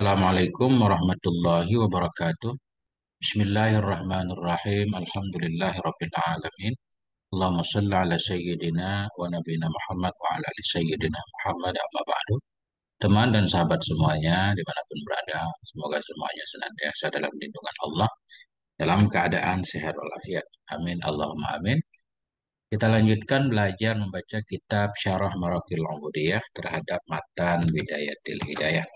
Assalamualaikum warahmatullahi wabarakatuh. Bismillahirrahmanirrahim. Alhamdulillahirrabbilalamin. Allahumma salli ala sayyidina wa nabina Muhammad wa ala ali sayyidina Muhammad amma ba'du. Teman dan sahabat semuanya dimanapun berada, semoga semuanya senantiasa dalam lindungan Allah dalam keadaan sehat walafiat. Amin. Allahumma amin. Kita lanjutkan belajar membaca kitab Syarah Marakil Umudiyah terhadap Matan Bidayatil Hidayah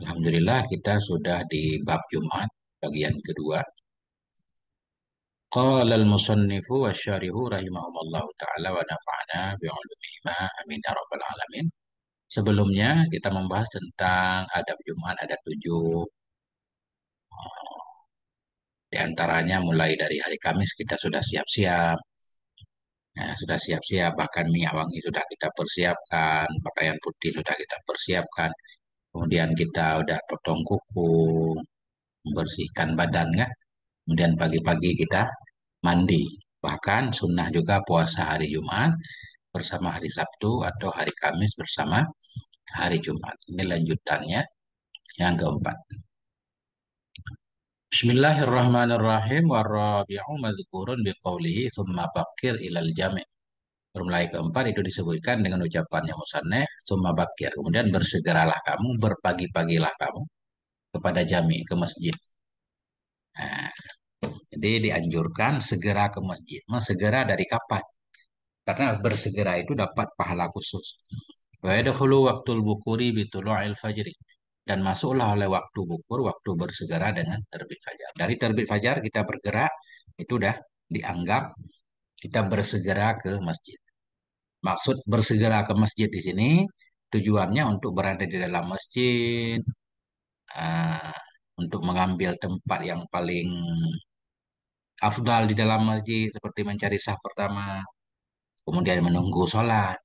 Alhamdulillah kita sudah di bab Jumat bagian kedua. Qala al-musannifu syarihu rahimahumullah taala wa nafa'na bi'ulumihima amin ya rabbal alamin. Sebelumnya kita membahas tentang adab Jumat ada tujuh. Di antaranya mulai dari hari Kamis kita sudah siap-siap. Ya, sudah siap-siap bahkan minyak wangi sudah kita persiapkan, pakaian putih sudah kita persiapkan kemudian kita udah potong kuku, membersihkan badannya, kemudian pagi-pagi kita mandi. Bahkan sunnah juga puasa hari Jumat bersama hari Sabtu atau hari Kamis bersama hari Jumat. Ini lanjutannya yang keempat. Bismillahirrahmanirrahim warrabi'u mazkurun biqawlihi summa bakir ilal jami' Mulai keempat itu disebutkan dengan ucapan ucapannya Musanne, Summa bakir. Kemudian bersegeralah kamu, berpagi-pagilah kamu kepada jami, ke masjid. Nah, jadi dianjurkan segera ke masjid. mas nah, segera dari kapan? Karena bersegera itu dapat pahala khusus. Wa waktu bukuri bitulu'il fajri dan masuklah oleh waktu bukur, waktu bersegera dengan terbit fajar. Dari terbit fajar kita bergerak, itu dah dianggap kita bersegera ke masjid. Maksud bersegera ke masjid di sini tujuannya untuk berada di dalam masjid, uh, untuk mengambil tempat yang paling afdal di dalam masjid seperti mencari sah pertama, kemudian menunggu sholat,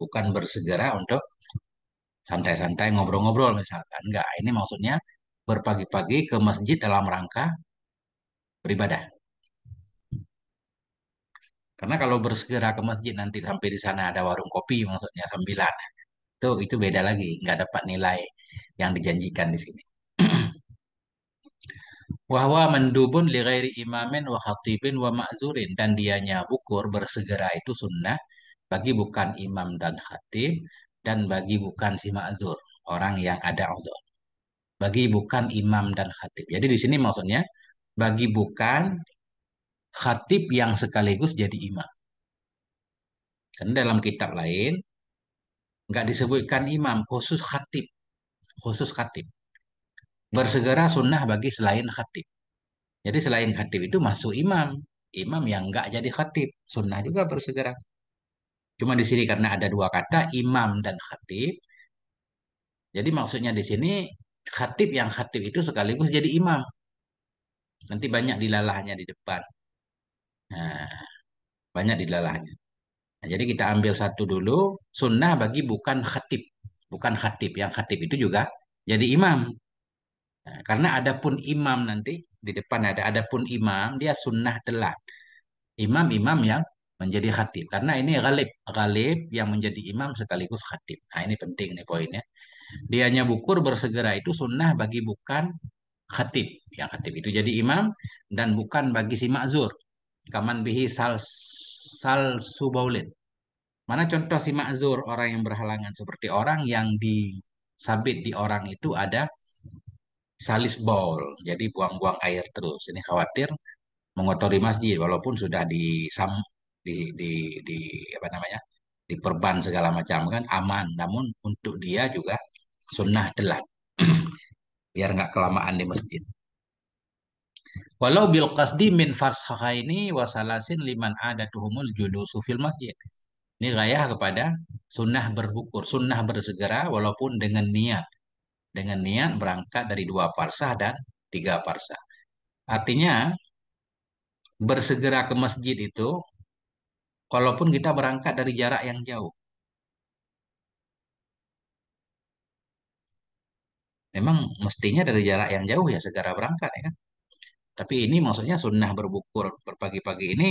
bukan bersegera untuk santai-santai ngobrol-ngobrol misalkan. Enggak, ini maksudnya berpagi-pagi ke masjid dalam rangka beribadah. Karena kalau bersegera ke masjid nanti sampai di sana ada warung kopi maksudnya sambilan. Itu itu beda lagi, nggak dapat nilai yang dijanjikan di sini. Wahwa mendubun lirai imamin wa khatibin wa ma'zurin. Dan dianya bukur bersegera itu sunnah bagi bukan imam dan khatib dan bagi bukan si ma'zur, orang yang ada uzur. Bagi bukan imam dan khatib. Jadi di sini maksudnya bagi bukan khatib yang sekaligus jadi imam. Karena dalam kitab lain nggak disebutkan imam, khusus khatib, khusus khatib. Bersegera sunnah bagi selain khatib. Jadi selain khatib itu masuk imam, imam yang nggak jadi khatib, sunnah juga bersegera. Cuma di sini karena ada dua kata imam dan khatib. Jadi maksudnya di sini khatib yang khatib itu sekaligus jadi imam. Nanti banyak dilalahnya di depan. Nah, banyak banyak di Nah, jadi kita ambil satu dulu, sunnah bagi bukan khatib. Bukan khatib, yang khatib itu juga jadi imam. Nah, karena pun imam nanti, di depan ada pun imam, dia sunnah telat. Imam-imam yang menjadi khatib. Karena ini ghalib. Ghalib yang menjadi imam sekaligus khatib. Nah, ini penting nih poinnya. Dianya bukur bersegera itu sunnah bagi bukan khatib. Yang khatib itu jadi imam dan bukan bagi si makzur. Kaman bihi sal sal subaulin. Mana contoh si ma'zur orang yang berhalangan seperti orang yang disabit di orang itu ada salis baul. Jadi buang-buang air terus. Ini khawatir mengotori masjid walaupun sudah disam di di di apa namanya? diperban segala macam kan aman namun untuk dia juga sunnah telat biar nggak kelamaan di masjid Walau bil qasdi min farsaha ini wasalasin liman ada adatuhumul julusu fil masjid. Ini gaya kepada sunnah berbukur, sunnah bersegera walaupun dengan niat. Dengan niat berangkat dari dua parsah dan tiga parsah. Artinya bersegera ke masjid itu walaupun kita berangkat dari jarak yang jauh. Memang mestinya dari jarak yang jauh ya segera berangkat ya kan. Tapi ini maksudnya sunnah berbukur berpagi-pagi ini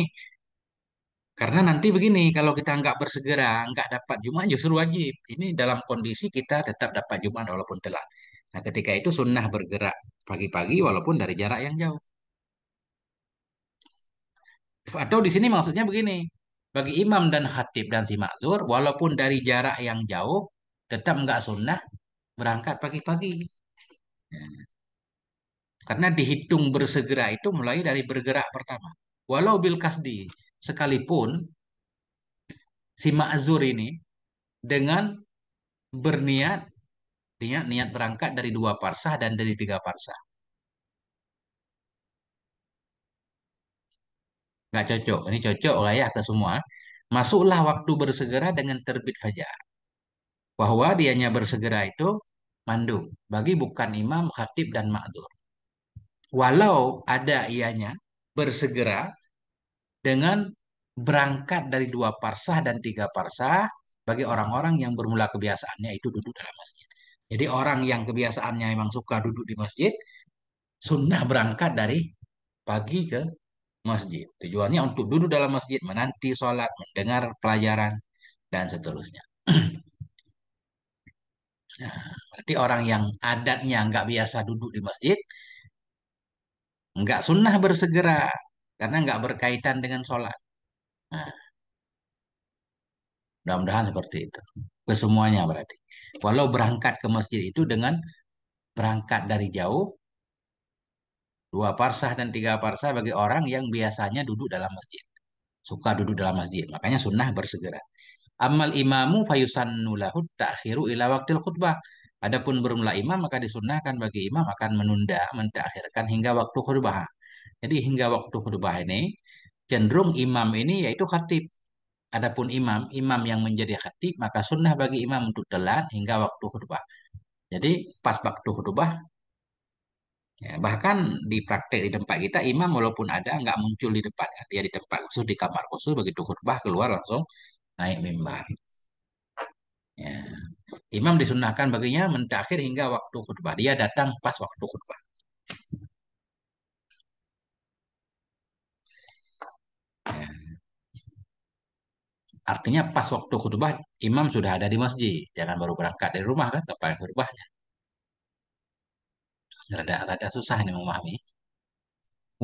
karena nanti begini, kalau kita nggak bersegera, nggak dapat Jumat justru wajib. Ini dalam kondisi kita tetap dapat Jumat walaupun telat. Nah ketika itu sunnah bergerak pagi-pagi walaupun dari jarak yang jauh. Atau di sini maksudnya begini, bagi imam dan khatib dan si makzur, walaupun dari jarak yang jauh, tetap nggak sunnah berangkat pagi-pagi. Nah, karena dihitung bersegera itu mulai dari bergerak pertama. Walau bil kasdi sekalipun si ma'zur ini dengan berniat niat, niat berangkat dari dua parsah dan dari tiga parsah. Nggak cocok, ini cocok lah ya ke semua. Masuklah waktu bersegera dengan terbit fajar. Bahwa dianya bersegera itu mandu bagi bukan imam, khatib, dan ma'zur walau ada ianya bersegera dengan berangkat dari dua parsah dan tiga parsah bagi orang-orang yang bermula kebiasaannya itu duduk dalam masjid. Jadi orang yang kebiasaannya memang suka duduk di masjid, sunnah berangkat dari pagi ke masjid. Tujuannya untuk duduk dalam masjid, menanti sholat, mendengar pelajaran, dan seterusnya. nah, berarti orang yang adatnya nggak biasa duduk di masjid, Enggak sunnah bersegera karena enggak berkaitan dengan sholat. Nah, mudah-mudahan seperti itu. Ke semuanya berarti. Walau berangkat ke masjid itu dengan berangkat dari jauh dua parsah dan tiga parsah bagi orang yang biasanya duduk dalam masjid. Suka duduk dalam masjid. Makanya sunnah bersegera. Amal imamu fayusannulahut ta'khiru ila waktil khutbah. Adapun bermula imam maka disunnahkan bagi imam akan menunda, mentakhirkan hingga waktu khutbah. Jadi hingga waktu khutbah ini cenderung imam ini yaitu khatib. Adapun imam, imam yang menjadi khatib maka sunnah bagi imam untuk telan hingga waktu khutbah. Jadi pas waktu khutbah Ya, bahkan di praktek di tempat kita, imam walaupun ada, nggak muncul di depan. Ya. Dia di tempat khusus, di kamar khusus, begitu khutbah keluar langsung naik mimbar. Ya. Imam disunahkan baginya mentakhir hingga waktu khutbah. Dia datang pas waktu khutbah. Ya. Artinya pas waktu khutbah, imam sudah ada di masjid. Jangan baru berangkat dari rumah kan, tempat khutbahnya. Rada, rada susah nih memahami.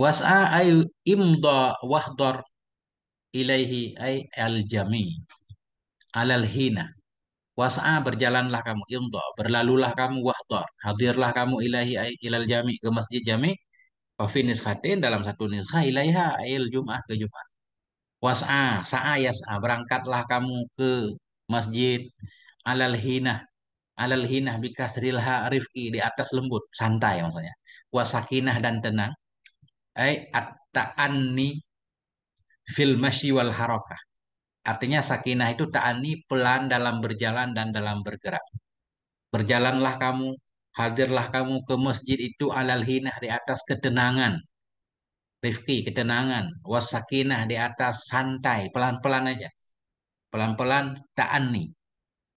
Was'a ay imda wahdar ilaihi ay al-jami alal hina Was'a berjalanlah kamu ilmu, berlalulah kamu wahdor, hadirlah kamu ilahi ilal jami ke masjid jami, pafinis khatin dalam satu niskhah ilaiha il jum'ah ke jum'ah. Was'a, sa'a yas'a, berangkatlah kamu ke masjid alal hinah, alal hinah bikasril rifki di atas lembut, santai maksudnya. Wasakinah dan tenang. Ai at fil masyi wal harakah Artinya sakinah itu ta'ani pelan dalam berjalan dan dalam bergerak. Berjalanlah kamu, hadirlah kamu ke masjid itu alal hinah di atas ketenangan. Rifki, ketenangan. Wasakinah di atas santai, pelan-pelan aja. Pelan-pelan ta'ani.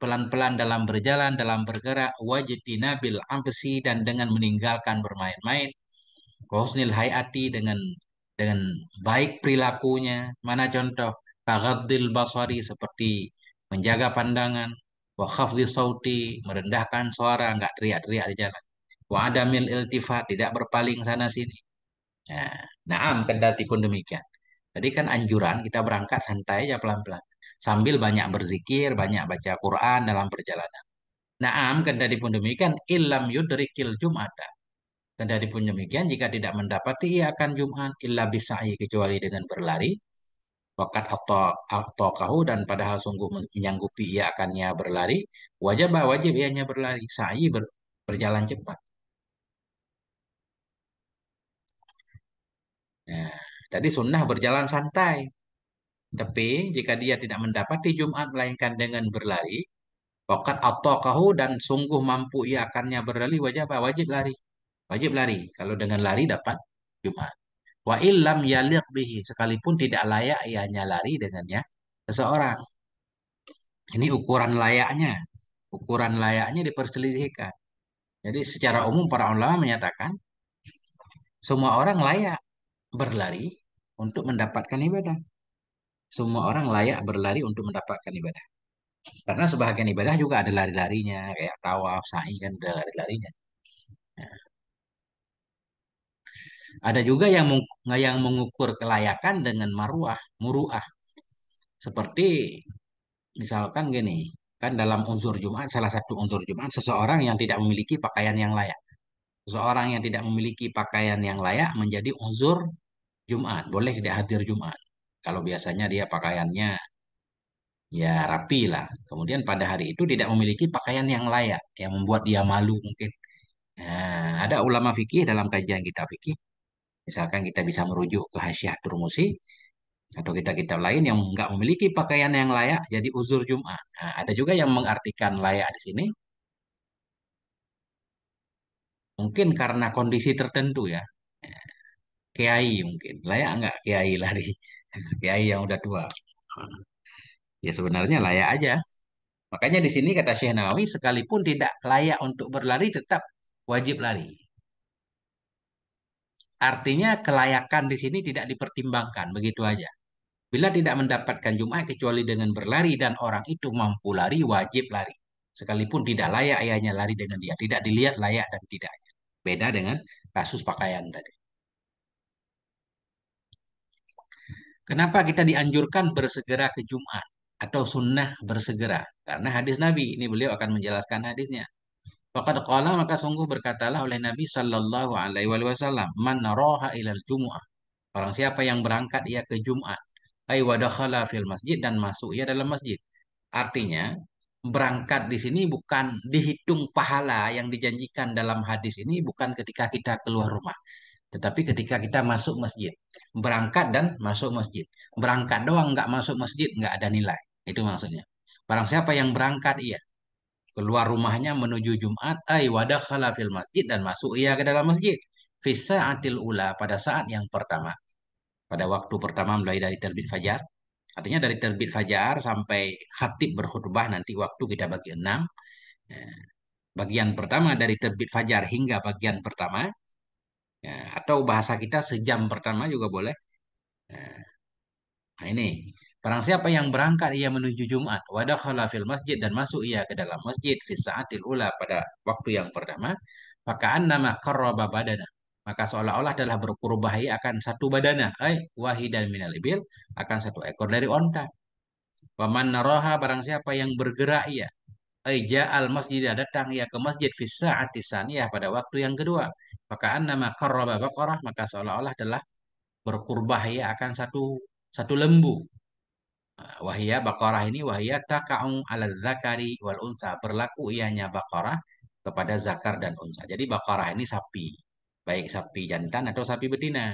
Pelan-pelan dalam berjalan, dalam bergerak. Wajitina bil ambesi dan dengan meninggalkan bermain-main. Khusnil hayati dengan dengan baik perilakunya. Mana contoh? kaghaddil basari seperti menjaga pandangan, wa khafdi sauti merendahkan suara, nggak teriak-teriak di jalan. Wa adamil iltifat tidak berpaling sana sini. Nah, naam kendati pun demikian. Jadi kan anjuran kita berangkat santai aja pelan-pelan sambil banyak berzikir, banyak baca Quran dalam perjalanan. Naam kendati pun demikian ilam yudrikil jum'ata. Kendati pun demikian jika tidak mendapati ia akan Jumat illa bisa'i kecuali dengan berlari Wakat atau atau kahu dan padahal sungguh hmm. menyanggupi ia akannya berlari, wajib wajib ianya berlari, sa'i ber, berjalan cepat. Nah, tadi sunnah berjalan santai. Tapi jika dia tidak mendapati Jumat melainkan dengan berlari, Wakat atau kahu dan sungguh mampu ia akannya berlari wajib wajib lari. Wajib lari. Kalau dengan lari dapat Jumat. Wa illam yaliq bihi sekalipun tidak layak ia nyalari dengannya seseorang. Ini ukuran layaknya. Ukuran layaknya diperselisihkan. Jadi secara umum para ulama menyatakan semua orang layak berlari untuk mendapatkan ibadah. Semua orang layak berlari untuk mendapatkan ibadah. Karena sebahagian ibadah juga ada lari-larinya, kayak tawaf, sa'i kan ada lari-larinya. Ya. Ada juga yang meng, yang mengukur kelayakan dengan maruah, muruah. Seperti misalkan gini, kan dalam unsur Jumat salah satu unsur Jumat seseorang yang tidak memiliki pakaian yang layak. Seseorang yang tidak memiliki pakaian yang layak menjadi unsur Jumat, boleh tidak hadir Jumat. Kalau biasanya dia pakaiannya ya rapi lah. Kemudian pada hari itu tidak memiliki pakaian yang layak yang membuat dia malu mungkin. Nah, ada ulama fikih dalam kajian kita fikih Misalkan kita bisa hmm. merujuk ke Hasyah turmusi atau kita-kita lain yang nggak memiliki pakaian yang layak jadi uzur Jumat. Nah, ada juga yang mengartikan layak di sini. Mungkin karena kondisi tertentu ya. Kiai mungkin. Layak nggak kiai lari? kiai yang udah tua. Ya sebenarnya layak aja. Makanya di sini kata Syekh Nawawi sekalipun tidak layak untuk berlari tetap wajib lari. Artinya kelayakan di sini tidak dipertimbangkan, begitu aja. Bila tidak mendapatkan Jum'ah kecuali dengan berlari dan orang itu mampu lari, wajib lari. Sekalipun tidak layak ayahnya lari dengan dia. Tidak dilihat layak dan tidaknya. Beda dengan kasus pakaian tadi. Kenapa kita dianjurkan bersegera ke Jum'at atau sunnah bersegera? Karena hadis Nabi, ini beliau akan menjelaskan hadisnya. Fakat qala maka sungguh berkatalah oleh Nabi sallallahu alaihi wasallam, "Man roha ilal Jum'ah. Orang siapa yang berangkat ia ke Jumat, ay wadakhala fil masjid dan masuk ia dalam masjid. Artinya, berangkat di sini bukan dihitung pahala yang dijanjikan dalam hadis ini bukan ketika kita keluar rumah, tetapi ketika kita masuk masjid. Berangkat dan masuk masjid. Berangkat doang nggak masuk masjid nggak ada nilai. Itu maksudnya. Barang siapa yang berangkat ia keluar rumahnya menuju Jumat ay wadakhala fil masjid dan masuk ia ke dalam masjid fi sa'atil ula pada saat yang pertama pada waktu pertama mulai dari terbit fajar artinya dari terbit fajar sampai khatib berkhutbah nanti waktu kita bagi enam ya, bagian pertama dari terbit fajar hingga bagian pertama ya, atau bahasa kita sejam pertama juga boleh ya, nah ini Barang siapa yang berangkat ia menuju Jumat, wadakhala fil masjid dan masuk ia ke dalam masjid fi saatil ula pada waktu yang pertama, maka annama qarraba badana. Maka seolah-olah adalah berkurubah ia akan satu badana, ai wahidan minal ibil, akan satu ekor dari onta. Waman naroha barang siapa yang bergerak ia ai al masjid datang ia ke masjid fisa saniyah pada waktu yang kedua. Maka nama karroba baqarah, maka seolah-olah telah berkurbah ia akan satu satu lembu. Wahia bakorah ini wahia takau ala zakari wal unsa berlaku ianya bakorah kepada zakar dan unsa. Jadi bakorah ini sapi, baik sapi jantan atau sapi betina.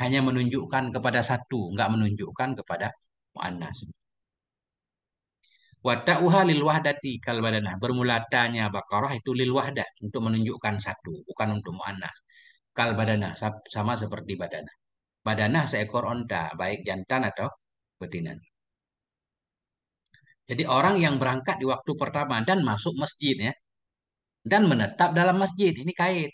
Hanya menunjukkan kepada satu, nggak menunjukkan kepada muannas. Wata'uha lil wahdati kal badanah. Bermulatanya bakarah itu lil wahdah untuk menunjukkan satu, bukan untuk muannas. Kal badanah sama seperti badanah. Badanah seekor onta, baik jantan atau betina. Jadi orang yang berangkat di waktu pertama dan masuk masjid ya. Dan menetap dalam masjid. Ini kait.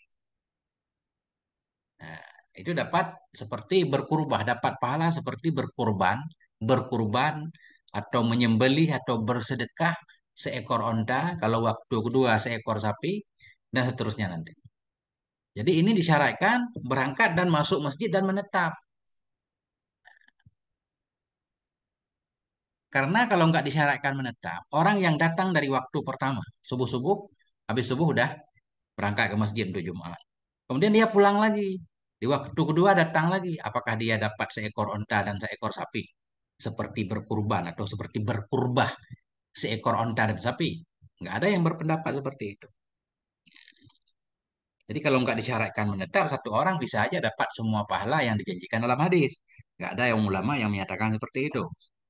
Nah, itu dapat seperti berkurban. Dapat pahala seperti berkurban. Berkurban atau menyembelih atau bersedekah seekor onta. Kalau waktu kedua seekor sapi. Dan seterusnya nanti. Jadi ini disyaratkan berangkat dan masuk masjid dan menetap. Karena kalau nggak disyaratkan menetap, orang yang datang dari waktu pertama, subuh-subuh, habis subuh udah berangkat ke masjid untuk Jumat. Kemudian dia pulang lagi. Di waktu kedua datang lagi. Apakah dia dapat seekor onta dan seekor sapi? Seperti berkurban atau seperti berkurbah seekor onta dan sapi. Nggak ada yang berpendapat seperti itu. Jadi kalau nggak disyaratkan menetap, satu orang bisa aja dapat semua pahala yang dijanjikan dalam hadis. Nggak ada yang ulama yang menyatakan seperti itu.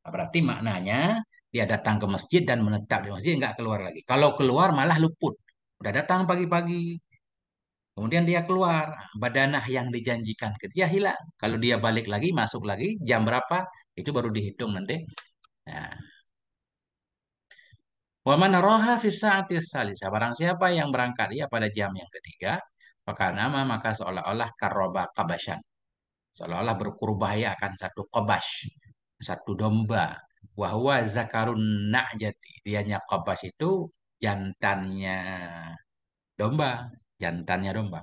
Berarti maknanya dia datang ke masjid dan menetap di masjid nggak keluar lagi. Kalau keluar malah luput. Udah datang pagi-pagi. Kemudian dia keluar, badanah yang dijanjikan ke dia hilang. Kalau dia balik lagi, masuk lagi, jam berapa, itu baru dihitung nanti. Nah. Ya. Waman roha fisaatis salisa. Barang siapa yang berangkat dia pada jam yang ketiga, maka nama maka seolah-olah karoba kabashan. Seolah-olah ya akan satu kobash satu domba. Wahwa zakarun nak na'jati. Dianya kobas itu jantannya domba. Jantannya domba.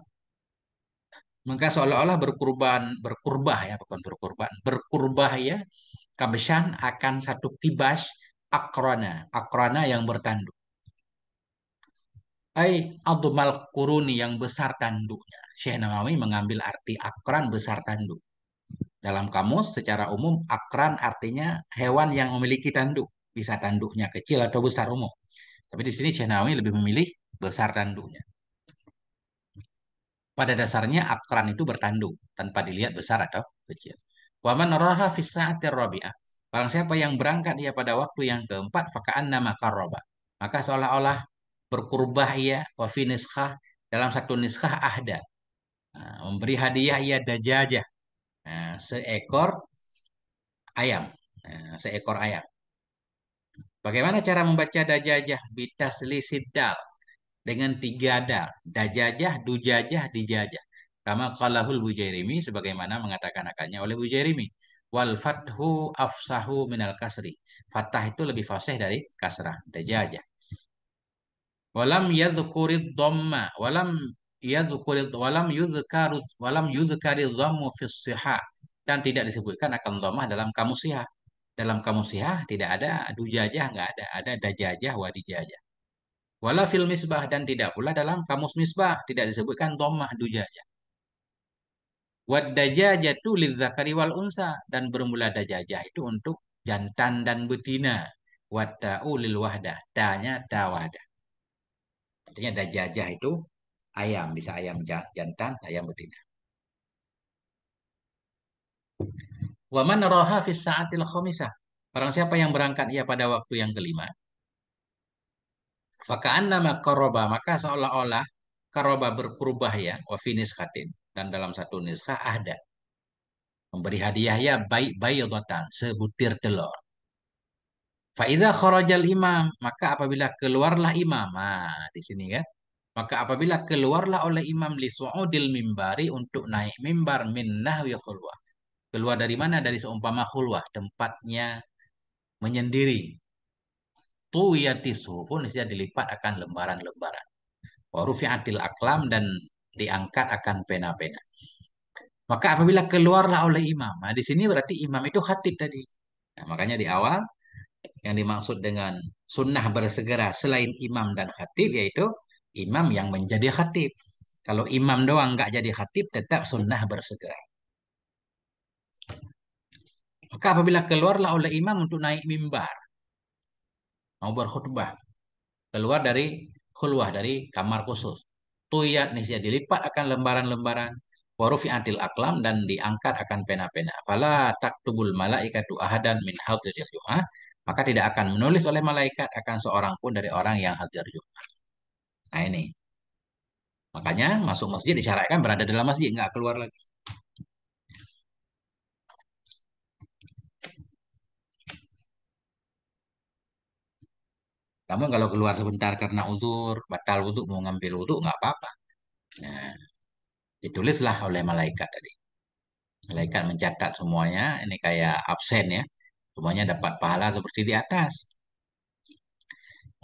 Maka seolah-olah berkurban, berkurbah ya, bukan berkurban, berkurbah ya, kabesan akan satu kibas akrona, akrona yang bertanduk. Ay, adumal kuruni yang besar tanduknya. Syekh Nawawi mengambil arti akron besar tanduk. Dalam kamus secara umum akran artinya hewan yang memiliki tanduk. Bisa tanduknya kecil atau besar umum. Tapi di sini Cehnawi lebih memilih besar tanduknya. Pada dasarnya akran itu bertanduk tanpa dilihat besar atau kecil. Wa man roha fisaatir robi'ah. Barang siapa yang berangkat ia pada waktu yang keempat, fakaan nama karoba. Maka seolah-olah berkurbah ia, wa niskah, dalam satu niskah ahda. Nah, memberi hadiah ia dajajah, Nah, seekor ayam. Nah, seekor ayam. Bagaimana cara membaca dajajah? Bitaslisid dal. Dengan tiga dal. Dajajah, dujajah, dijajah. Kama qalahul bujairimi. Sebagaimana mengatakan akannya oleh bujairimi. Wal fathu afsahu minal kasri. Fatah itu lebih fasih dari kasrah. Dajajah. Walam yadhukurid dhamma. Walam yadhkur walam yuzkar walam yuzkar dhammu fi sihah dan tidak disebutkan akan dhammah dalam kamus sihah. Dalam kamus sihah tidak ada dujajah, nggak ada. Ada dajajah, wadijajah. Wala fil misbah dan tidak pula dalam kamus misbah tidak disebutkan dhammah dujajah. Wad dajajatu lizzakari wal unsa dan bermula dajajah itu untuk jantan dan betina. Watta'u lil wahdah, tanya tawadah. Artinya dajajah itu ayam, bisa ayam jantan, ayam betina. Waman roha fis saatil khomisah. Orang siapa yang berangkat ia pada waktu yang kelima. Fakaan nama koroba, maka seolah-olah karoba berkurubah ya, wafinis khatin. Dan dalam satu niskah ada. Memberi hadiah ya baik bayi rotan, sebutir telur. Faidah khorojal imam, maka apabila keluarlah imam. Nah, di sini kan. Ya maka apabila keluarlah oleh imam li su'udil mimbari untuk naik mimbar min nahwi khulwah. Keluar dari mana? Dari seumpama khulwah, tempatnya menyendiri. Tuwiyati suhufun, istilah dilipat akan lembaran-lembaran. adil aklam dan diangkat akan pena-pena. Maka apabila keluarlah oleh imam. Nah, di sini berarti imam itu khatib tadi. Nah, makanya di awal yang dimaksud dengan sunnah bersegera selain imam dan khatib yaitu imam yang menjadi khatib. Kalau imam doang nggak jadi khatib, tetap sunnah bersegera. Maka apabila keluarlah oleh imam untuk naik mimbar, mau berkhutbah, keluar dari keluar dari kamar khusus. Tuyat nisya dilipat akan lembaran-lembaran, warufi antil aklam dan diangkat akan pena-pena. Fala taktubul malaikatu ahadan min hadiril jum'ah, maka tidak akan menulis oleh malaikat akan seorang pun dari orang yang hadir Jumat. Nah ini. Makanya masuk masjid disyaratkan berada dalam masjid, nggak keluar lagi. Kamu kalau keluar sebentar karena uzur, batal wudhu, mau ngambil wudhu, nggak apa-apa. Nah, ditulislah oleh malaikat tadi. Malaikat mencatat semuanya, ini kayak absen ya. Semuanya dapat pahala seperti di atas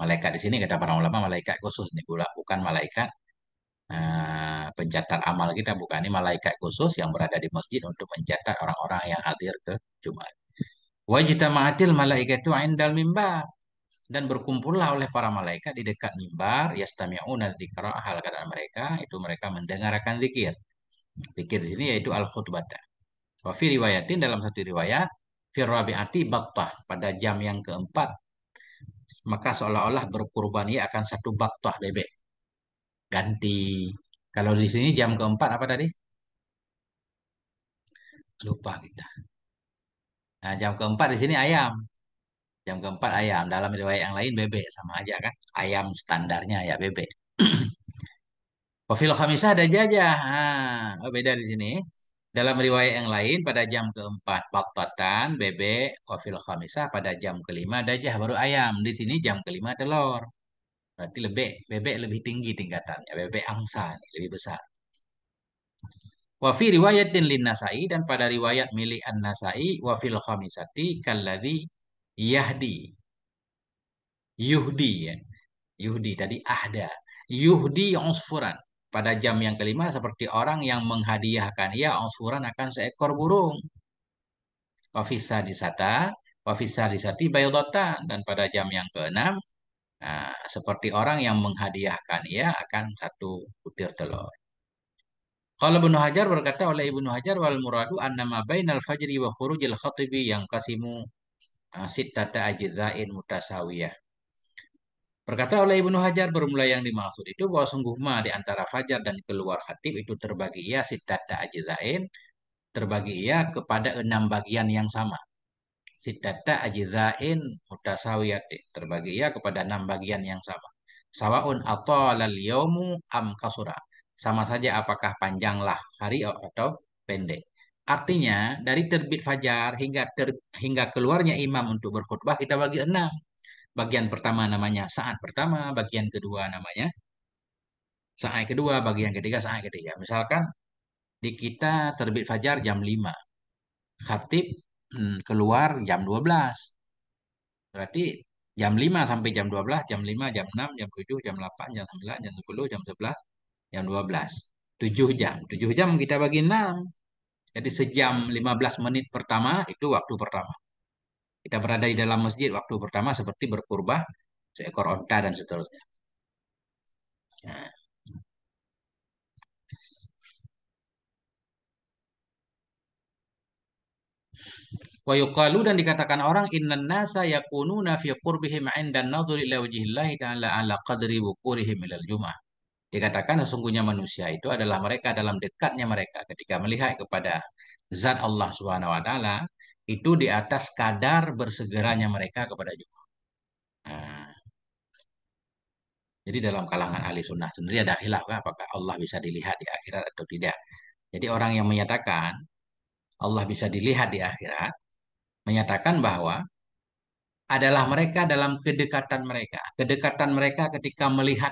malaikat di sini kata para ulama malaikat khusus ini pula bukan malaikat uh, pencatat amal kita bukan ini malaikat khusus yang berada di masjid untuk mencatat orang-orang yang hadir ke Jumat. Wajtama'atil malaikatu indal mimbar dan berkumpullah oleh para malaikat di dekat mimbar yastami'una dzikra hal kata mereka itu mereka mendengarkan zikir. Zikir di sini yaitu al khutbah Wa riwayatin dalam satu riwayat firrabiati battah pada jam yang keempat maka seolah-olah berkurban ia akan satu bak bebek. Ganti. Kalau di sini jam keempat apa tadi? Lupa kita. Nah, jam keempat di sini ayam. Jam keempat ayam. Dalam riwayat yang lain bebek sama aja kan. Ayam standarnya ya bebek. Wafil khamisah ada jajah. Ah, oh, beda di sini. Dalam riwayat yang lain pada jam keempat waktatan, bebek, wafil khamisah pada jam kelima dajah baru ayam. Di sini jam kelima telur. Berarti lebih bebek lebih tinggi tingkatannya, bebek angsa nih, lebih besar. Wafi riwayatin lin nasai dan pada riwayat milik an nasai wafil khamisati kalladhi yahdi yuhdi ya. Yuhdi tadi ahda. Yuhdi usfuran. Pada jam yang kelima seperti orang yang menghadiahkan ia onsuran akan seekor burung. Wafisa disata, wafisa disati bayodota. Dan pada jam yang keenam, nah, seperti orang yang menghadiahkan ia akan satu butir telur. Kalau Ibnu Hajar berkata oleh Ibnu Hajar wal muradu annama bainal fajri wa khurujil khatibi yang kasimu ah, sitata ajzain mutasawiyah. Berkata oleh Ibnu Hajar bermula yang dimaksud itu bahwa sungguh ma di antara fajar dan keluar khatib itu terbagi ia sitata ajizain terbagi ia kepada enam bagian yang sama. Sitata ajizain mutasawiyati terbagi ia kepada enam bagian yang sama. Sawaun atalal yaumu am kasura. Sama saja apakah panjanglah hari atau pendek. Artinya dari terbit fajar hingga ter, hingga keluarnya imam untuk berkhutbah kita bagi enam Bagian pertama namanya saat pertama, bagian kedua namanya saat kedua, bagian ketiga saat ketiga. Misalkan di kita terbit fajar jam 5. Khatib hmm, keluar jam 12. Berarti jam 5 sampai jam 12, jam 5, jam 6, jam 7, jam 8, jam 9, jam 10, jam 11, jam 12. 7 jam. 7 jam kita bagi 6. Jadi sejam 15 menit pertama itu waktu pertama. Kita berada di dalam masjid waktu pertama seperti berkurbah seekor onta dan seterusnya. Ya. Wa yuqalu dan dikatakan orang inna nasa yakununa fi qurbihim 'inda an ila wajhillahi ta'ala ala qadri wuqurihim ilal jum'ah. Dikatakan sesungguhnya manusia itu adalah mereka dalam dekatnya mereka ketika melihat kepada zat Allah Subhanahu wa taala itu di atas kadar bersegeranya mereka kepada Jokowi. Nah, jadi dalam kalangan ahli sunnah sendiri ada khilaf apakah Allah bisa dilihat di akhirat atau tidak. Jadi orang yang menyatakan Allah bisa dilihat di akhirat menyatakan bahwa adalah mereka dalam kedekatan mereka. Kedekatan mereka ketika melihat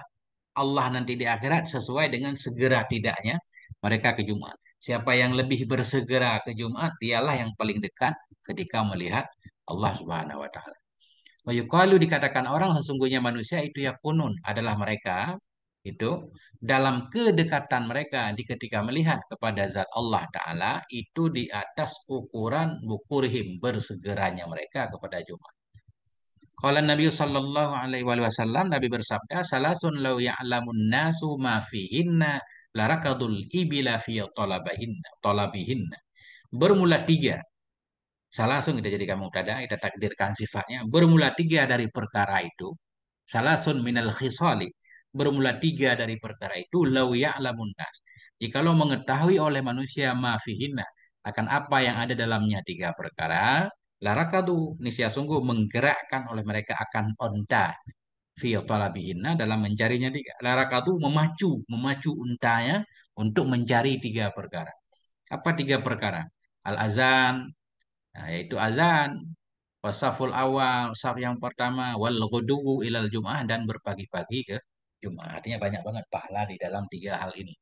Allah nanti di akhirat sesuai dengan segera tidaknya mereka ke Jumat. Siapa yang lebih bersegera ke Jumat, dialah yang paling dekat ketika melihat Allah Subhanahu wa taala. Wa yuqalu dikatakan orang sesungguhnya manusia itu ya kunun adalah mereka itu dalam kedekatan mereka di ketika melihat kepada zat Allah taala itu di atas ukuran bukurhim bersegeranya mereka kepada Jumat. Kalau Nabi sallallahu alaihi wasallam Nabi bersabda salasun law ya'lamun nasu ma fihinna larakadul ibila fi talabahinna talabihinna bermula tiga salah langsung kita jadikan mubtada kita takdirkan sifatnya bermula tiga dari perkara itu salah sun minal khisali bermula tiga dari perkara itu nas Jika lo mengetahui oleh manusia ma fihinna akan apa yang ada dalamnya tiga perkara larakadu nisya sungguh menggerakkan oleh mereka akan onta fi talabihinna dalam mencarinya tiga. Larakatu memacu, memacu untanya untuk mencari tiga perkara. Apa tiga perkara? Al azan, nah, yaitu azan, wasaful awal, saf yang pertama, wal ghudu ilal jum'ah dan berpagi-pagi ke Jum'ah. Artinya banyak banget pahala di dalam tiga hal ini.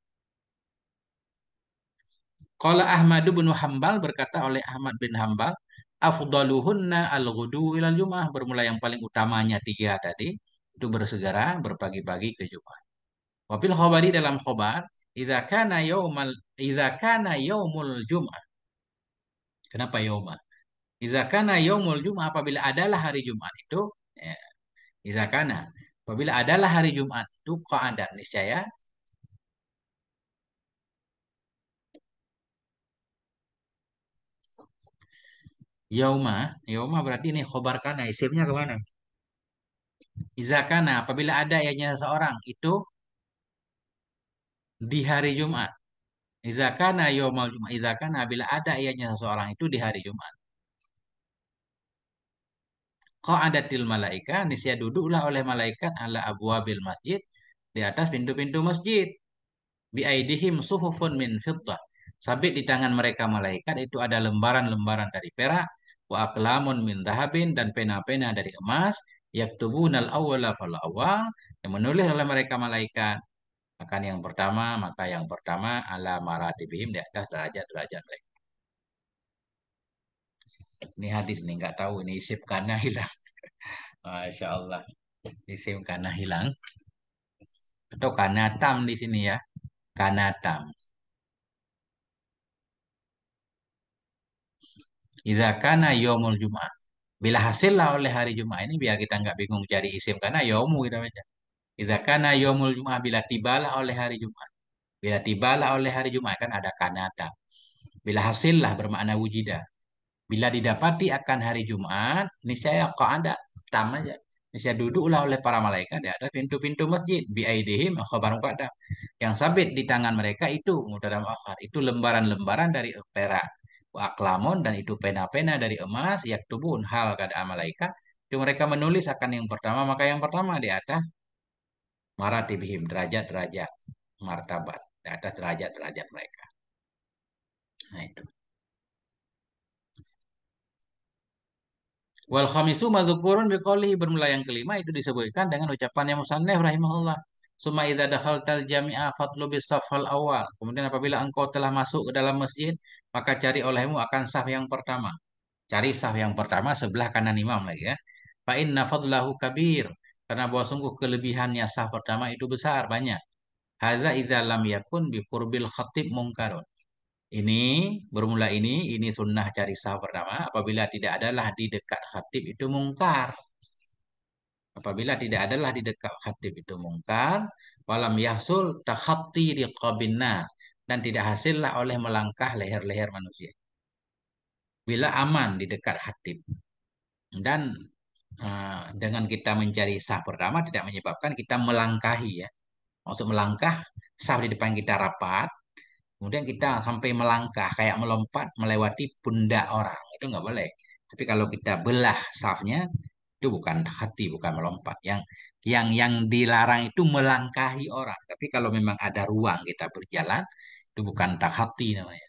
Qala Ahmad bin Hambal berkata oleh Ahmad bin Hambal, afdaluhunna al-ghudu ilal jum'ah bermula yang paling utamanya tiga tadi itu bersegera berpagi-pagi ke Jumat. Wafil khobari dalam khobar, izakana yaumul Jumat. Kenapa yauma? Izakana yaumul Jumat apabila adalah hari Jumat itu ya, apabila adalah hari Jumat itu qa'ada niscaya Yauma, yauma berarti ini khobar kana isimnya kemana? Izakana, apabila ada ayahnya seseorang, itu di hari Jumat. Izakana yomal Jumat. Izakana, Apabila ada ayahnya seseorang, itu di hari Jumat. ada til malaika, nisya duduklah oleh malaikat ala abil masjid, di atas pintu-pintu masjid. Bi'aidihim suhufun min fiddah. Sabit di tangan mereka malaikat itu ada lembaran-lembaran dari perak, wa aklamun min dahabin, dan pena-pena dari emas, yaktubunal awwala fal awal yang menulis oleh mereka malaikat akan yang pertama maka yang pertama ala maratibihim di atas derajat-derajat mereka ini hadis nih nggak tahu ini isip karena hilang masya Allah isim karena hilang atau karena tam di sini ya karena tam Iza kana yomul Jum'ah. Bila hasil lah oleh hari Jumat ini biar kita nggak bingung cari isim karena ya yomu kita baca. Iza kana yomul Jumat bila tibalah oleh hari Jumat. Bila tibalah oleh hari Jumat kan ada kanada. Bila hasil lah bermakna wujida. Bila didapati akan hari Jumat, niscaya kok ada tam aja. Niscaya duduklah oleh para malaikat di atas pintu-pintu masjid. Biaidihim khobar muqaddam. Yang sabit di tangan mereka itu mutadam akhar. Itu lembaran-lembaran dari perak aklamon dan itu pena-pena dari emas yak tubuh hal kada amalaika itu mereka menulis akan yang pertama maka yang pertama di atas maratibihim derajat-derajat martabat di atas derajat-derajat mereka nah itu Wal khamisu mazkurun bermula yang kelima itu disebutkan dengan ucapan yang musannif rahimahullah Suma idza dakhaltal jami'a fatlubis safhal awal. Kemudian apabila engkau telah masuk ke dalam masjid, maka cari olehmu akan saf yang pertama. Cari saf yang pertama sebelah kanan imam lagi ya. Fa inna fadlahu kabir. Karena bahwa sungguh kelebihannya saf pertama itu besar, banyak. Hadza idza lam yakun bi qurbil khatib mungkarun. Ini bermula ini, ini sunnah cari saf pertama apabila tidak adalah di dekat khatib itu mungkar. Apabila tidak adalah di dekat khatib itu mungkar, walam yahsul takhatti di dan tidak hasillah oleh melangkah leher-leher manusia. Bila aman di dekat khatib dan uh, dengan kita mencari sah pertama tidak menyebabkan kita melangkahi ya. Maksud melangkah sah di depan kita rapat, kemudian kita sampai melangkah kayak melompat melewati pundak orang itu nggak boleh tapi kalau kita belah safnya itu bukan hati, bukan melompat. Yang yang yang dilarang itu melangkahi orang. Tapi kalau memang ada ruang kita berjalan, itu bukan tak hati namanya.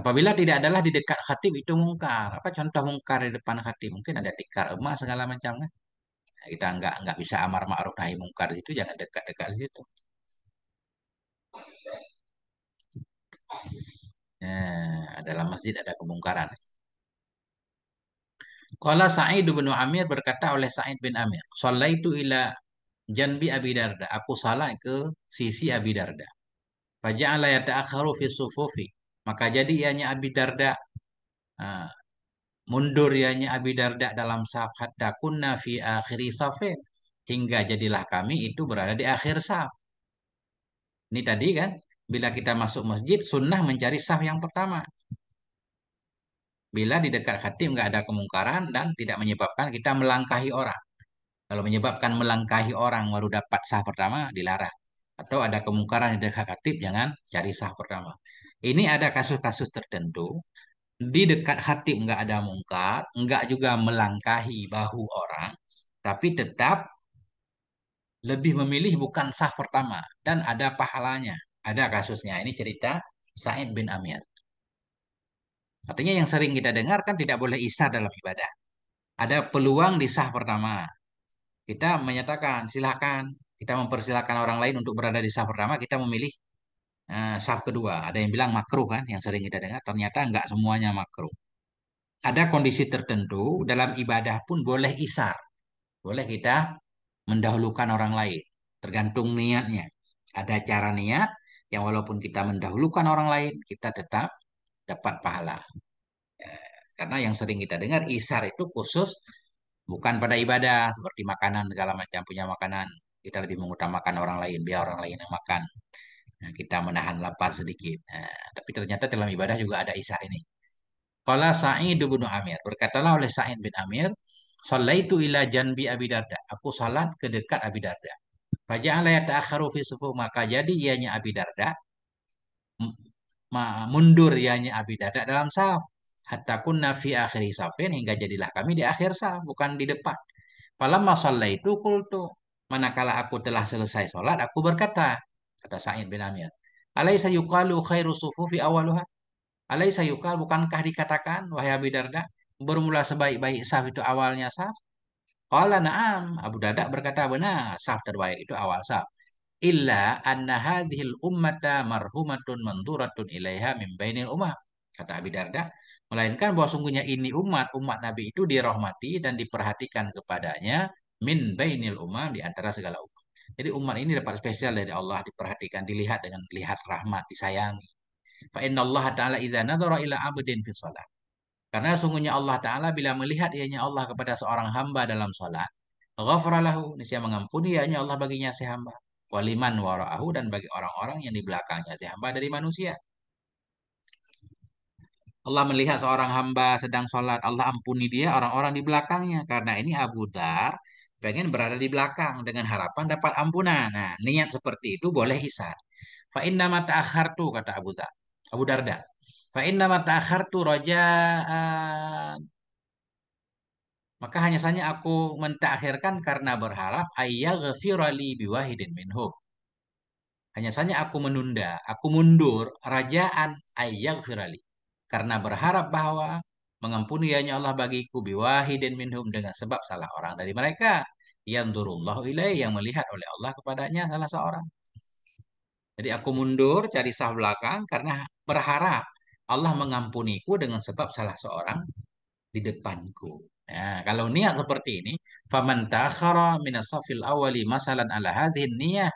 Apabila tidak adalah di dekat khatib itu mungkar. Apa contoh mungkar di depan khatib? Mungkin ada tikar emas segala macam kan. Nah, kita nggak nggak bisa amar ma'ruf nahi mungkar itu jangan dekat-dekat di situ. Nah, dalam masjid ada kemungkaran. Kala Sa'id bin Amir berkata oleh Sa'id bin Amir, "Shallaitu ila janbi Abi Darda." Aku salat ke sisi Abi Darda. Faja'ala yata'akhkharu fi shufufi. Maka jadi ianya Abi Darda uh, mundur ianya Abi Darda dalam saf hatta kunna fi akhiri safin. Hingga jadilah kami itu berada di akhir saf. Ini tadi kan, bila kita masuk masjid, sunnah mencari saf yang pertama bila di dekat hati nggak ada kemungkaran dan tidak menyebabkan kita melangkahi orang. Kalau menyebabkan melangkahi orang baru dapat sah pertama dilarang. Atau ada kemungkaran di dekat hati jangan cari sah pertama. Ini ada kasus-kasus tertentu di dekat hati nggak ada mungkar, nggak juga melangkahi bahu orang, tapi tetap lebih memilih bukan sah pertama dan ada pahalanya. Ada kasusnya. Ini cerita Said bin Amir. Artinya yang sering kita dengar kan tidak boleh isar dalam ibadah. Ada peluang di sah pertama. Kita menyatakan silahkan kita mempersilahkan orang lain untuk berada di sah pertama, kita memilih uh, sah kedua. Ada yang bilang makruh kan, yang sering kita dengar. Ternyata nggak semuanya makruh. Ada kondisi tertentu dalam ibadah pun boleh isar, boleh kita mendahulukan orang lain, tergantung niatnya. Ada cara niat yang walaupun kita mendahulukan orang lain, kita tetap dapat pahala. Ya, karena yang sering kita dengar isar itu khusus bukan pada ibadah seperti makanan segala macam punya makanan. Kita lebih mengutamakan orang lain biar orang lain yang makan. Nah, kita menahan lapar sedikit. Nah, tapi ternyata dalam ibadah juga ada isar ini. kala Sa'id bin Amir, berkatalah oleh Sa'id bin Amir, salaitu ila janbi Abi Darda." Aku salat ke dekat Abi Darda. Faja'ala ta'akharu fi sufu maka jadi ianya Abi Darda mundur ianya Abi Darda dalam saf. Hatta kunna fi akhiri safin hingga jadilah kami di akhir saf, bukan di depan. Pala masalah itu kultu. manakala aku telah selesai sholat, aku berkata, kata Sa'id bin Amir, Alaysa yuqalu khairu sufufi awaluha? Alaysa yuqal, bukankah dikatakan, wahai Abi Darda, bermula sebaik-baik saf itu awalnya saf? Qala na'am, Abu Darda berkata, benar, saf terbaik itu awal saf illa anna hadhil ummata marhumatun manduratun ilaiha min bainil ummah. Kata Abi Darda, melainkan bahwa sungguhnya ini umat, umat Nabi itu dirahmati dan diperhatikan kepadanya min bainil ummah di antara segala umat. Jadi umat ini dapat spesial dari Allah, diperhatikan, dilihat dengan lihat rahmat, disayangi. Fa inna Allah taala idza nadhara ila 'abdin fi salat. Karena sungguhnya Allah taala bila melihat ianya Allah kepada seorang hamba dalam salat, ghafaralahu, niscaya mengampuni ianya Allah baginya si hamba waliman wara'ahu dan bagi orang-orang yang di belakangnya si hamba dari manusia. Allah melihat seorang hamba sedang sholat, Allah ampuni dia orang-orang di belakangnya. Karena ini Abu Dar pengen berada di belakang dengan harapan dapat ampunan. Nah, niat seperti itu boleh isar. Fa inna ta'akhartu kata Abu Dar. Abu Darda. Fa inna ta'akhartu roja. Maka hanya saja aku mentakhirkan karena berharap Ayah ayyaghfirali biwahidin minhum. Hanya saja aku menunda, aku mundur rajaan ayyaghfirali. Karena berharap bahwa mengampuni ianya Allah bagiku biwahidin minhum dengan sebab salah orang dari mereka. yang turunlah wilayah yang melihat oleh Allah kepadanya salah seorang. Jadi aku mundur cari sah belakang karena berharap Allah mengampuniku dengan sebab salah seorang di depanku. Ya, kalau niat seperti ini, faman takhara min safil awali masalan ala hadhihi niyah,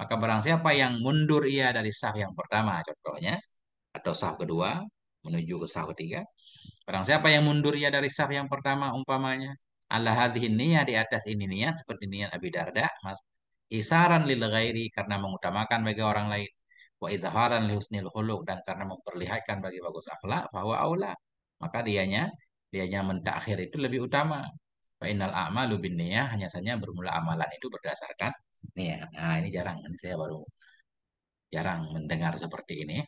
maka barang siapa yang mundur ia dari saf yang pertama contohnya atau saf kedua menuju ke saf ketiga, barang siapa yang mundur ia dari saf yang pertama umpamanya ala hadhihi niyah di atas ini niat seperti niat Abi Darda, Mas isaran lil ghairi karena mengutamakan bagi orang lain wa idharan li husnil khuluq dan karena memperlihatkan bagi bagus akhlak bahwa aula maka dianya dianya mentakhir itu lebih utama. Final a'malu bin hanya saja bermula amalan itu berdasarkan niat. Nah, ini jarang, ini saya baru jarang mendengar seperti ini.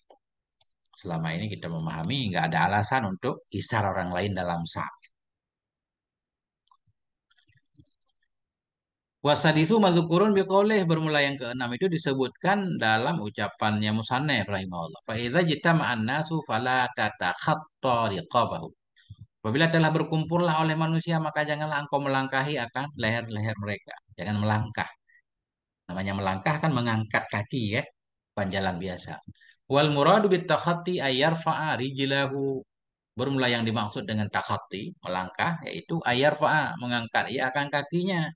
Selama ini kita memahami nggak ada alasan untuk isar orang lain dalam sah. Wasadisu mazukurun biokoleh bermula yang keenam itu disebutkan dalam ucapannya Musanne rahimahullah. Faizah jita jitama'an nasu fala tatakhatta Apabila telah berkumpullah oleh manusia, maka janganlah engkau melangkahi akan leher-leher mereka. Jangan melangkah. Namanya melangkah kan mengangkat kaki ya. Bukan jalan biasa. Wal muradu bitakhati ayarfa'a rijilahu. Bermula yang dimaksud dengan takhati, melangkah, yaitu ayar faa mengangkat. Ia akan kakinya.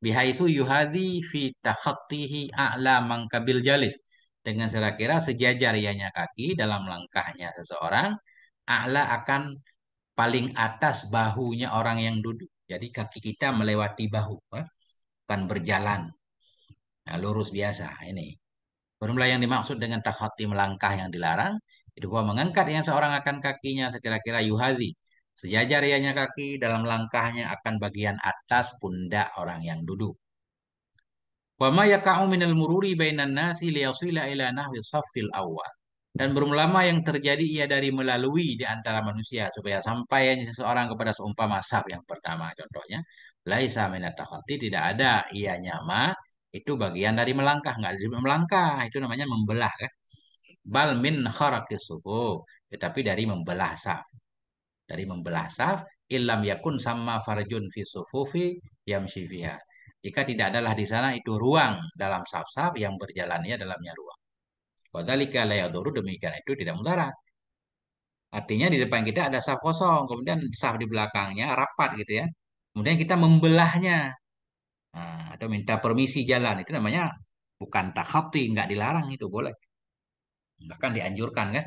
Bihaisu yuhadi fi takhatihi a'la mangkabil jalis. Dengan serakira sejajar ianya kaki dalam langkahnya seseorang. A'la akan paling atas bahunya orang yang duduk. Jadi kaki kita melewati bahu, ya. bukan berjalan. Nah, lurus biasa ini. Bermula yang dimaksud dengan takhati melangkah yang dilarang, itu bahwa mengangkat yang seorang akan kakinya sekira-kira yuhazi. Sejajar ianya kaki dalam langkahnya akan bagian atas pundak orang yang duduk. Wa ma yaka'u minal mururi bainan nasi liyasila ila nahwi awal dan belum lama yang terjadi ia dari melalui di antara manusia supaya sampai sampainya seseorang kepada seumpama saf yang pertama contohnya laisa minatahati tidak ada ia nyama itu bagian dari melangkah nggak disebut melangkah itu namanya membelah kan bal min tetapi dari membelah saf dari membelah saf ilam yakun sama farjun fi sufufi jika tidak adalah di sana itu ruang dalam saf-saf yang berjalannya dalamnya ruang Wadhalika la yadhuru demikian itu tidak mudarat. Artinya di depan kita ada saf kosong, kemudian saf di belakangnya rapat gitu ya. Kemudian kita membelahnya nah, atau minta permisi jalan itu namanya bukan takhati, nggak dilarang itu boleh. Bahkan dianjurkan kan.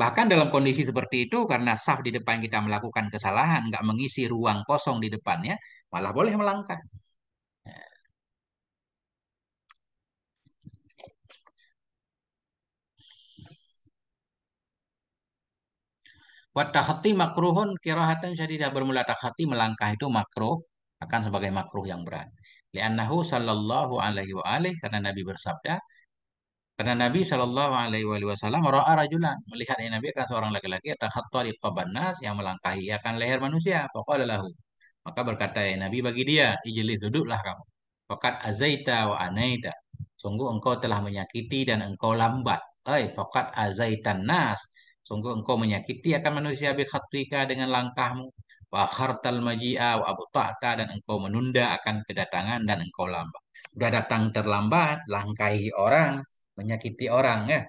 Bahkan dalam kondisi seperti itu, karena saf di depan kita melakukan kesalahan, nggak mengisi ruang kosong di depannya, malah boleh melangkah. Buat takhati makruhun kirohatan syadidah bermula takhati melangkah itu makruh akan sebagai makruh yang berat. Li'annahu sallallahu alaihi wa alaihi karena Nabi bersabda karena Nabi sallallahu Alaihi Wasallam ra'a rajulan melihat Nabi akan seorang laki-laki takhattari nas yang melangkahi akan leher manusia. faqala lahu. Maka berkata ya Nabi bagi dia, ijlis duduklah kamu. Fakat azaita wa anaita. Sungguh engkau telah menyakiti dan engkau lambat. Oi, fakat azaitan nas. Sungguh engkau menyakiti akan manusia bikhatika dengan langkahmu. Wa khartal maji'a wa abu ta'ta dan engkau menunda akan kedatangan dan engkau lambat. Sudah datang terlambat, langkahi orang, menyakiti orang ya.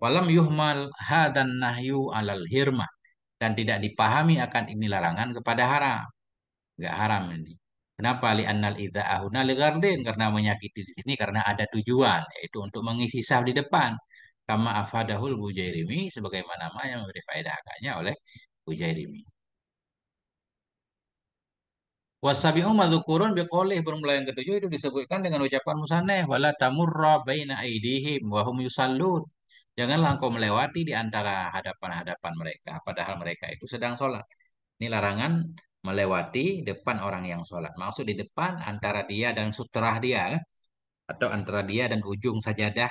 Walam yuhmal hadan nahyu alal hirma dan tidak dipahami akan ini larangan kepada haram. Enggak haram ini. Kenapa li annal idza'ahuna li karena menyakiti di sini karena ada tujuan yaitu untuk mengisi saf di depan kama afadahul bujairimi sebagaimana nama yang memberi faedah haknya oleh bujairimi. Wasabi'u madzukurun biqaulih bermula yang ketujuh itu disebutkan dengan ucapan musaneh wala tamurra baina aidihim wa hum yusallun. Janganlah engkau melewati di antara hadapan-hadapan mereka padahal mereka itu sedang sholat. Ini larangan melewati depan orang yang sholat. Maksud di depan antara dia dan sutrah dia atau antara dia dan ujung sajadah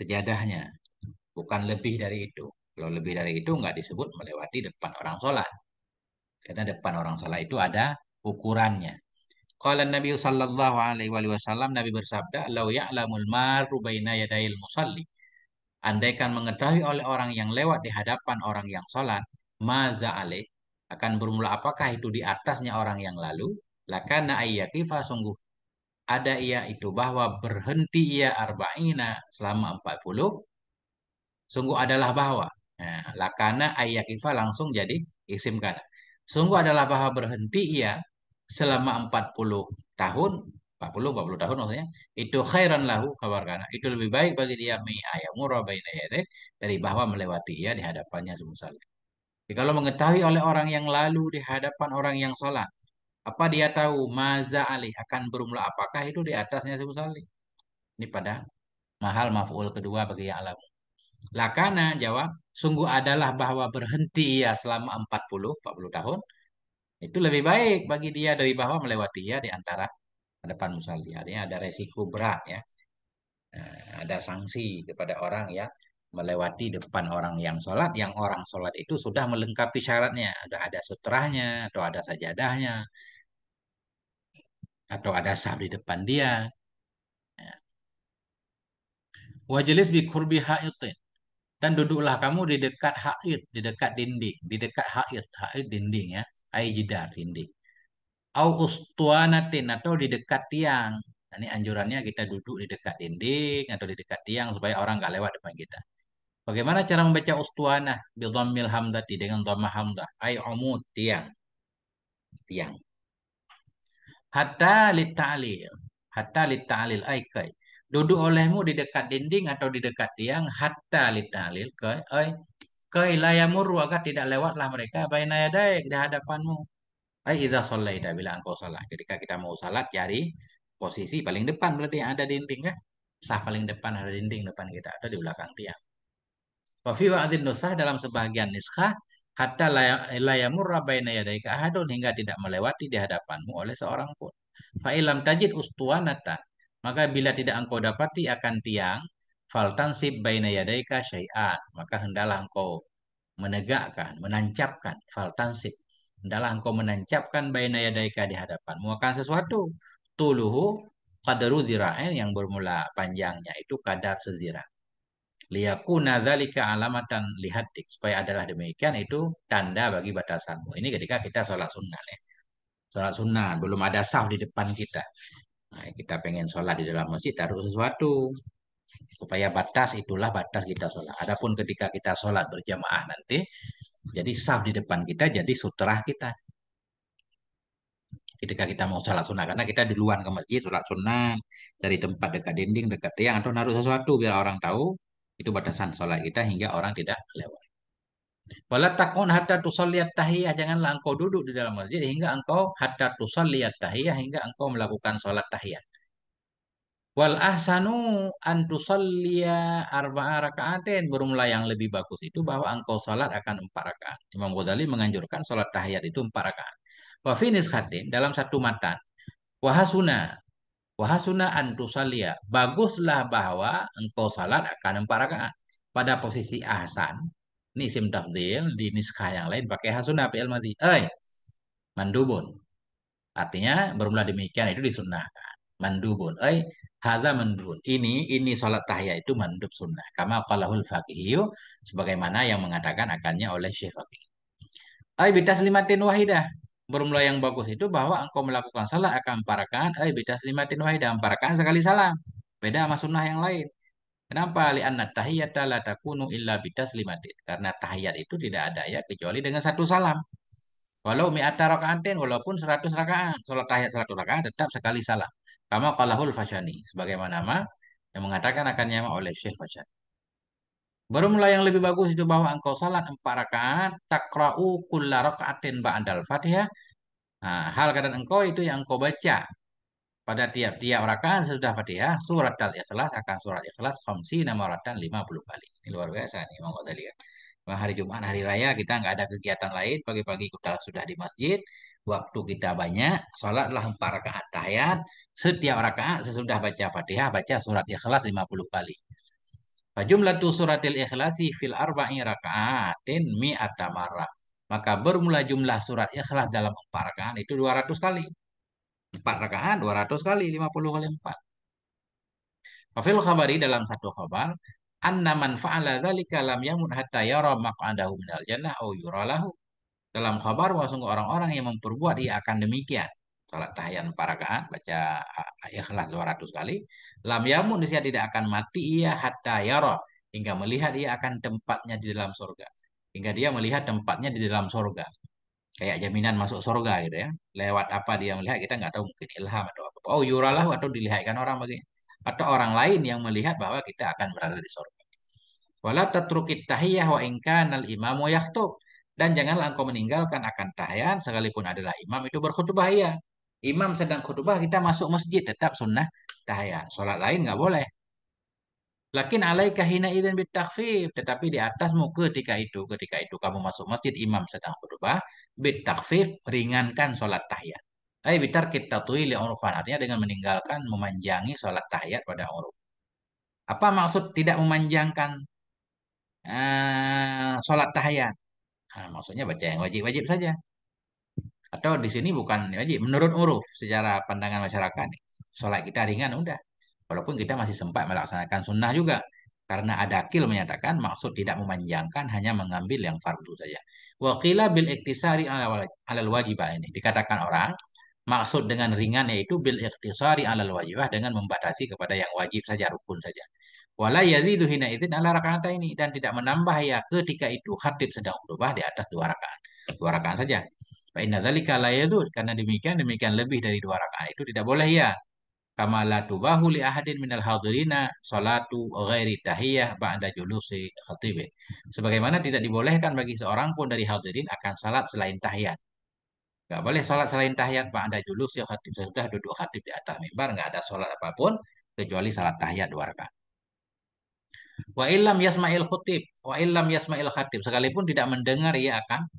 sejadahnya bukan lebih dari itu. Kalau lebih dari itu nggak disebut melewati depan orang sholat. Karena depan orang sholat itu ada ukurannya. Kala Nabi sallallahu alaihi wasallam Nabi bersabda, "Lau ya'lamul maru baina musalli." Andaikan mengetahui oleh orang yang lewat di hadapan orang yang sholat, maza ale akan bermula apakah itu di atasnya orang yang lalu? Lakana ayyakifa sungguh ada ia itu bahwa berhenti ia arba'ina selama 40 Sungguh adalah bahwa. Nah, lakana ayyakifa langsung jadi isim kana. Sungguh hmm. adalah bahwa berhenti ia selama 40 tahun, 40 40 tahun maksudnya, itu khairan lahu kabar kana. Itu lebih baik bagi dia mi ayamura baina yadai dari bahwa melewati ia di hadapannya Jadi Kalau mengetahui oleh orang yang lalu di hadapan orang yang sholat, apa dia tahu maza ali akan berumlah apakah itu di atasnya semisali ini pada mahal maf'ul kedua bagi ya'lamu. alam Lakana jawab, sungguh adalah bahwa berhenti ia selama 40, 40 tahun, itu lebih baik bagi dia dari bahwa melewati ia di antara depan musalli. Artinya ada resiko berat ya. Nah, ada sanksi kepada orang yang melewati depan orang yang sholat, yang orang sholat itu sudah melengkapi syaratnya, ada ada sutrahnya, atau ada sajadahnya, atau ada sahab di depan dia. Ya. Wajilis bi kurbi ha'itin dan duduklah kamu di dekat haid, di dekat dinding, di dekat haid, haid dinding ya, haid jidar dinding. Au ustuanatin atau di dekat tiang. Nah, ini anjurannya kita duduk di dekat dinding atau di dekat tiang supaya orang nggak lewat depan kita. Bagaimana cara membaca ustuana bil dhammil hamdati dengan dhammah hamdah? Ai umud tiang. Tiang. Hatta lit ta'lil. Hatta lit ta'lil ai kai duduk olehmu di dekat dinding atau di dekat tiang hatta litalil ke ai eh, ke ilayamuru agar tidak lewatlah mereka baina yadai di hadapanmu ai idza sallaita bila engkau salat ketika kita mau salat cari posisi paling depan berarti yang ada dinding kan sah paling depan ada dinding depan kita ada di belakang tiang wa fi wa'dhin nusah dalam sebagian niskah hatta ilayamur baina ka hadun hingga tidak melewati di hadapanmu oleh seorang pun fa ilam tajid ustuwanatan maka bila tidak engkau dapati akan tiang, faltansib baina yadaika syai'an. Maka hendalah engkau menegakkan, menancapkan, faltansib. Hendalah engkau menancapkan baina yadaika di hadapan akan sesuatu. Tuluhu qadru zira'in yang bermula panjangnya itu kadar sezira Liyakuna dzalika alamatan lihatik. Supaya adalah demikian itu tanda bagi batasanmu. Ini ketika kita sholat sunnah ya. Sholat sunnah, belum ada sah di depan kita. Nah, kita pengen sholat di dalam masjid taruh sesuatu supaya batas itulah batas kita sholat. Adapun ketika kita sholat berjamaah nanti, jadi sah di depan kita jadi sutrah kita. Ketika kita mau sholat sunnah, karena kita duluan ke masjid sholat sunnah, cari tempat dekat dinding, dekat tiang atau naruh sesuatu biar orang tahu itu batasan sholat kita hingga orang tidak lewat. Wala takun hatta tusalliyat tahiyah janganlah engkau duduk di dalam masjid hingga engkau hatta tusalliyat tahiyah hingga engkau melakukan sholat tahiyat. Wal ahsanu an tusalliya arba'a rakaatin berumlah yang lebih bagus itu bahwa engkau sholat akan empat rakaat. Imam Ghazali menganjurkan sholat tahiyat itu empat rakaat. Wa finis khatin dalam satu matan wahasuna wahasuna tusalliya. baguslah bahwa engkau salat akan empat rakaat pada posisi ahsan nisim tafdil di niskah yang lain pakai hasunah fi'il madhi. Oi, mandubun. Artinya bermula demikian itu disunnahkan. Mandubun. eh, hadza mandubun. Ini ini salat tahiyah itu mandub sunnah. Kama qalahul faqihiyu sebagaimana yang mengatakan akannya oleh Syekh Faqih. Ai bitaslimatin wahidah. Bermula yang bagus itu bahwa engkau melakukan salat akan parakan rakaat, ai bitaslimatin wahidah, parakan sekali salam. Beda sama sunnah yang lain. Kenapa? Lianna tahiyyata la takunu illa bitaslimatin. Karena tahiyat itu tidak ada ya kecuali dengan satu salam. Walau mi'ata rakaatin walaupun seratus rakaat, salat tahiyat seratus rakaat tetap sekali salam. Kama qalahul Fasyani sebagaimana ma yang mengatakan akan nyama oleh Syekh Fashani. Baru mulai yang lebih bagus itu bahwa engkau salat empat rakaat takra'u kulla rakaatin ba'dal Fatihah. Nah, hal keadaan engkau itu yang engkau baca pada tiap-tiap rakaat sesudah Fatihah, surat Al-Ikhlas akan surat Ikhlas khamsi nama lima 50 kali. Ini luar biasa nih Imam Ghazali ya. Nah, hari Jumat, hari Raya kita nggak ada kegiatan lain. Pagi-pagi kita sudah di masjid, waktu kita banyak, sholatlah empat rakaat tahiyat. Setiap rakaat sesudah baca Fatihah, baca surat Ikhlas 50 kali. Fajumlatu suratil ikhlasi fil arba'i rakaatin mi'ata atamara Maka bermula jumlah surat ikhlas dalam empat rakaat itu 200 kali. Empat rakaat 200 kali, 50 kali 4. Wafil khabari dalam satu khabar, anna man fa'ala dzalika lam yamut hatta yara maq'adahu minal jannah au yuralahu. Dalam khabar bahwa orang-orang yang memperbuat ia akan demikian. Salat tahiyat empat rakaat, baca ikhlas 200 kali. Lam yamut dia tidak akan mati ia hatta yara hingga melihat ia akan tempatnya di dalam surga. Hingga dia melihat tempatnya di dalam surga kayak jaminan masuk surga gitu ya. Lewat apa dia melihat kita nggak tahu mungkin ilham atau apa. Oh yuralah atau dilihatkan orang bagi atau orang lain yang melihat bahwa kita akan berada di surga. Wala tatrukit tahiyah wa ingkanal imamu yaktub. Dan janganlah engkau meninggalkan akan tahiyat sekalipun adalah imam itu berkhutbah ya Imam sedang khutbah kita masuk masjid tetap sunnah tahiyat. Sholat lain nggak boleh. Lakin alaika hina idzin bitakfif, tetapi di atas muka ketika itu, ketika itu kamu masuk masjid imam sedang khutbah, bitakfif ringankan salat tahiyat. Ai bitarkit tatwil urfan, artinya dengan meninggalkan memanjangi salat tahiyat pada uruf. Apa maksud tidak memanjangkan uh, eh, salat tahiyat? Nah, maksudnya baca yang wajib-wajib saja. Atau di sini bukan wajib menurut uruf secara pandangan masyarakat. Salat kita ringan udah Walaupun kita masih sempat melaksanakan sunnah juga. Karena ada adakil menyatakan maksud tidak memanjangkan hanya mengambil yang fardu saja. Wakila bil iktisari alal wajibah ini. Dikatakan orang, maksud dengan ringan yaitu bil iktisari alal wajibah dengan membatasi kepada yang wajib saja, rukun saja. Wala yazidu hina izin ala rakaat ini. Dan tidak menambah ya ketika itu khatib sedang berubah di atas dua rakaat. Dua rakaat saja. Fa inna la karena demikian demikian lebih dari dua rakaat itu tidak boleh ya kama la tubahu li ahadin minal hadirina salatu ghairi tahiyah ba'da julusi khatib. Sebagaimana tidak dibolehkan bagi seorang pun dari hadirin akan salat selain tahiyat. Gak boleh salat selain tahiyat ba'da julusi khatib. Sudah duduk khatib di atas mimbar, gak ada salat apapun kecuali salat tahiyat dua rakaat. Wa illam yasma'il khatib, wa illam yasma'il khatib. Sekalipun tidak mendengar ia akan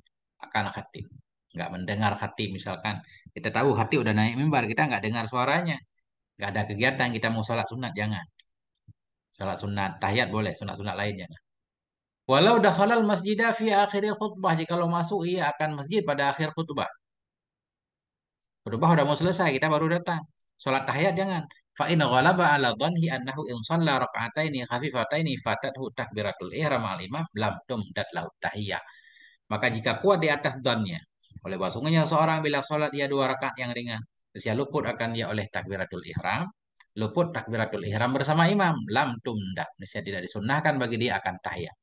akan khatib. Enggak mendengar khatib misalkan. Kita tahu khatib udah naik mimbar, kita enggak dengar suaranya Gak ada kegiatan kita mau sholat sunat jangan sholat sunat tahiyat boleh sunat sunat lainnya walau halal masjid, fi akhir khutbah jika lo masuk ia akan masjid pada akhir khutbah khutbah udah mau selesai kita baru datang sholat tahiyat jangan fa in ghalaba ala dhanhi annahu in shalla rak'ataini khafifataini fatathu takbiratul ihram al imam lam tumdat lahu tahiyah maka jika kuat di atas dhannya oleh bahasungnya seorang bila sholat ia dua rakaat yang ringan dia luput akan ya oleh takbiratul ihram. Luput takbiratul ihram bersama imam. Lam tunda. Misalnya tidak disunnahkan bagi dia akan tahiyat.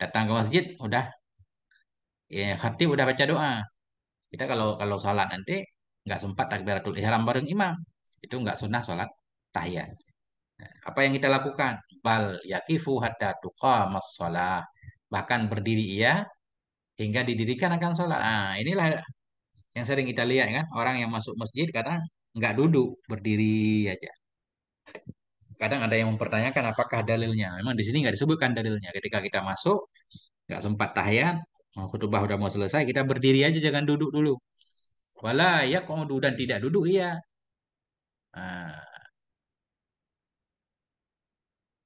Datang ke masjid, udah. Ya, khatib udah baca doa. Kita kalau kalau sholat nanti nggak sempat takbiratul ihram bareng imam. Itu nggak sunnah sholat tahiyat. Nah, apa yang kita lakukan? Bal yakifu hatta tuqamas sholat. Bahkan berdiri ia hingga didirikan akan sholat. Nah, inilah yang sering kita lihat kan orang yang masuk masjid kadang nggak duduk berdiri aja kadang ada yang mempertanyakan apakah dalilnya memang di sini nggak disebutkan dalilnya ketika kita masuk nggak sempat mau kutubah udah mau selesai kita berdiri aja jangan duduk dulu wala ya kau dan tidak duduk iya nah.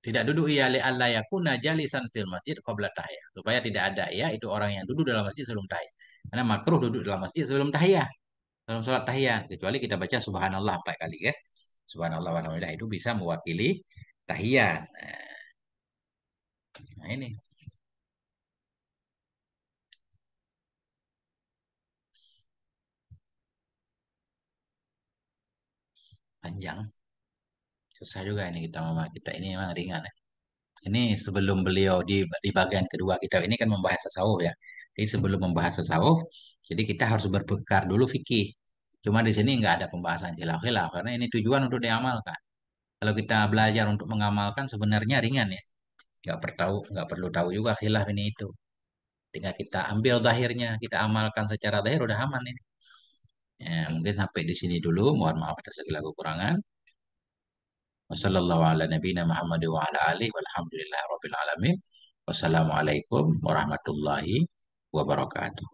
tidak duduk ya li Allah yakuna jalisan fil masjid qabla tahiyah supaya tidak ada ya itu orang yang duduk dalam masjid sebelum tahiyah karena makruh duduk dalam masjid sebelum tahiyah. Dalam sholat tahiyah. Kecuali kita baca subhanallah empat kali ya. Subhanallah wa itu bisa mewakili tahiyat. Nah, nah ini. Panjang. Susah juga ini kita mama kita ini memang ringan ya. Ini sebelum beliau di, di bagian kedua kita ini kan membahas tasawuf ya. Jadi sebelum membahas tasawuf, jadi kita harus berbekar dulu fikih. Cuma di sini nggak ada pembahasan khilaf-khilaf karena ini tujuan untuk diamalkan. Kalau kita belajar untuk mengamalkan sebenarnya ringan ya. Nggak perlu nggak perlu tahu juga khilaf ini itu. Tinggal kita ambil dahirnya, kita amalkan secara dahir udah aman ini. Ya, mungkin sampai di sini dulu. Mohon maaf atas segala kekurangan. Wassalamualaikum warahmatullahi wabarakatuh wabarakatuh.